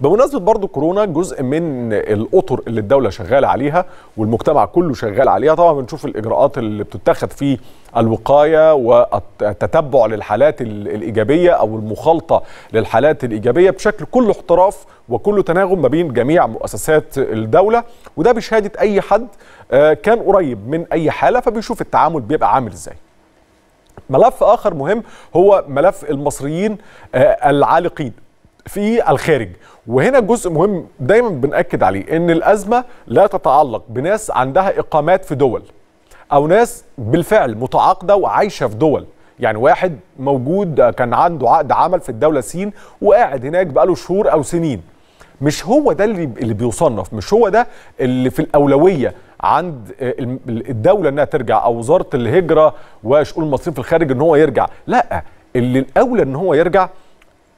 بمناسبه برضو كورونا جزء من الاطر اللي الدوله شغاله عليها والمجتمع كله شغال عليها طبعا بنشوف الاجراءات اللي بتتخذ في الوقايه والتتبع للحالات الايجابيه او المخالطه للحالات الايجابيه بشكل كله احتراف وكله تناغم ما بين جميع مؤسسات الدوله وده بشهاده اي حد آه، كان قريب من اي حاله فبيشوف التعامل بيبقى عامل ازاي ملف اخر مهم هو ملف المصريين آه، العالقين في الخارج وهنا جزء مهم دايما بنأكد عليه ان الأزمة لا تتعلق بناس عندها إقامات في دول أو ناس بالفعل متعاقدة وعايشة في دول يعني واحد موجود كان عنده عقد عمل في الدولة سين وقاعد هناك بقاله شهور أو سنين مش هو ده اللي بيصنف مش هو ده اللي في الأولوية عند آه، الدولة انها ترجع او وزارة الهجرة وشؤون المصريين في الخارج ان هو يرجع لا اللي الاولى ان هو يرجع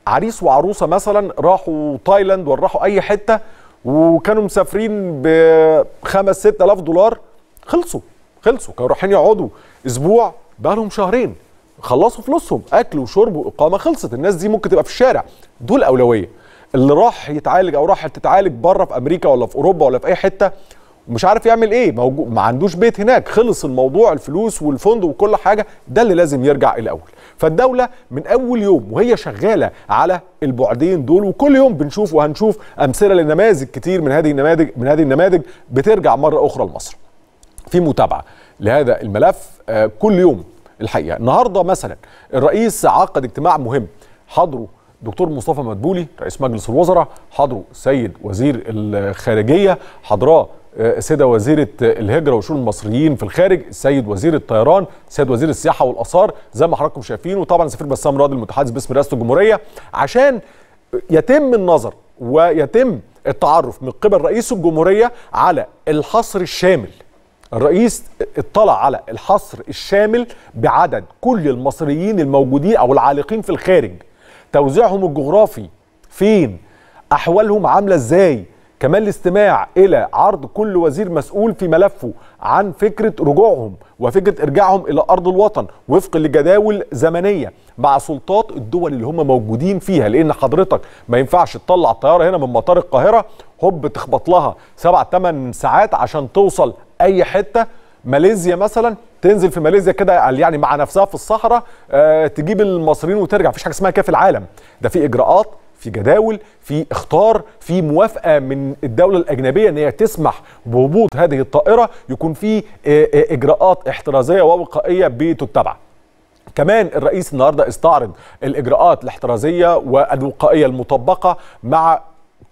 عريس وعروسه مثلا راحوا تايلاند ولا راحوا اي حته وكانوا مسافرين ب 5 6000 دولار خلصوا خلصوا كانوا رايحين يقعدوا اسبوع بقى لهم شهرين خلصوا فلوسهم اكل وشرب واقامه خلصت الناس دي ممكن تبقى في الشارع دول اولويه اللي راح يتعالج او راح تتعالج بره في امريكا ولا في اوروبا ولا في اي حته مش عارف يعمل ايه موجود ما عندوش بيت هناك خلص الموضوع الفلوس والفندق وكل حاجه ده اللي لازم يرجع الاول فالدوله من اول يوم وهي شغاله على البعدين دول وكل يوم بنشوف وهنشوف امثله لنماذج كتير من هذه النماذج من هذه النماذج بترجع مره اخرى لمصر في متابعه لهذا الملف آه، كل يوم الحقيقه النهارده مثلا الرئيس عقد اجتماع مهم حضره دكتور مصطفى مدبولي رئيس مجلس الوزراء حضره سيد وزير الخارجيه حضراه آه، سيدة وزيره الهجره وشؤون المصريين في الخارج السيد وزير الطيران السيد وزير السياحه والاثار زي ما حضراتكم شايفين وطبعا سفير بسام راضي المتحدث باسم رئاسه الجمهوريه عشان يتم النظر ويتم التعرف من قبل رئيس الجمهوريه على الحصر الشامل الرئيس اطلع على الحصر الشامل بعدد كل المصريين الموجودين او العالقين في الخارج توزيعهم الجغرافي فين احوالهم عامله ازاي كمان الاستماع الى عرض كل وزير مسؤول في ملفه عن فكره رجوعهم وفكره ارجاعهم الى ارض الوطن وفق لجداول زمنيه مع سلطات الدول اللي هم موجودين فيها لان حضرتك ما ينفعش تطلع الطياره هنا من مطار القاهره هوب تخبط لها سبع ثمان ساعات عشان توصل اي حته ماليزيا مثلا تنزل في ماليزيا كده يعني مع نفسها في الصحراء آه، تجيب المصريين وترجع مفيش حاجه اسمها كده في العالم ده في اجراءات في جداول في اختار في موافقه من الدوله الاجنبيه ان هي تسمح بهبوط هذه الطائره يكون في آه، آه، اجراءات احترازيه ووقائيه بتتبع كمان الرئيس النهارده استعرض الاجراءات الاحترازيه والوقائيه المطبقه مع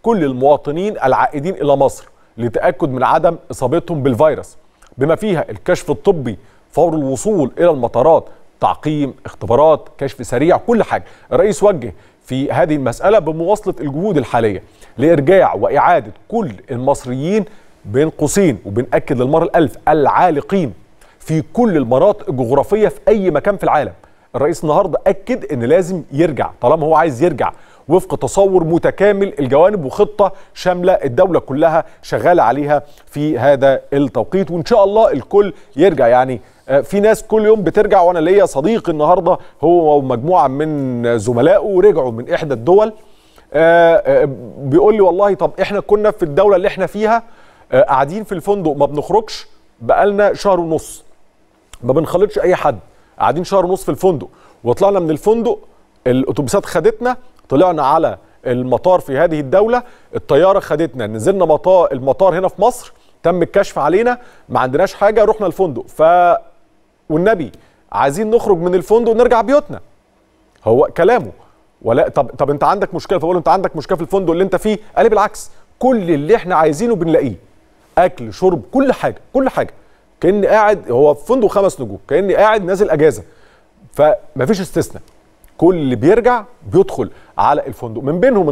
كل المواطنين العائدين الى مصر لتاكد من عدم اصابتهم بالفيروس بما فيها الكشف الطبي فور الوصول الى المطارات تعقيم اختبارات كشف سريع كل حاجه الرئيس وجه في هذه المساله بمواصله الجهود الحاليه لارجاع واعاده كل المصريين بين قوسين وبنأكد للمرة الألف العالقين في كل المناطق الجغرافية في أي مكان في العالم الرئيس النهاردة أكد أن لازم يرجع طالما هو عايز يرجع وفق تصور متكامل الجوانب وخطة شاملة الدولة كلها شغالة عليها في هذا التوقيت وإن شاء الله الكل يرجع يعني آه، في ناس كل يوم بترجع وانا ليا صديق النهارده هو ومجموعه من زملائه رجعوا من احدى الدول آه، آه، بيقول لي والله طب احنا كنا في الدوله اللي احنا فيها قاعدين في الفندق ما بنخرجش بقالنا شهر ونص ما بنخلطش اي حد قاعدين شهر ونص في الفندق وطلعنا من الفندق الاتوبيسات خدتنا طلعنا على المطار في هذه الدولة الطيارة خدتنا نزلنا مطار المطار هنا في مصر تم الكشف علينا ما عندناش حاجة رحنا الفندق ف والنبي عايزين نخرج من الفندق ونرجع بيوتنا هو كلامه ولا طب طب انت عندك مشكله فبقول انت عندك مشكله في الفندق اللي انت فيه قال بالعكس كل اللي احنا عايزينه بنلاقيه اكل شرب كل حاجه كل حاجه كاني قاعد هو في فندق خمس نجوم كاني قاعد نازل اجازه فمفيش استثناء كل اللي بيرجع بيدخل على الفندق من بينهم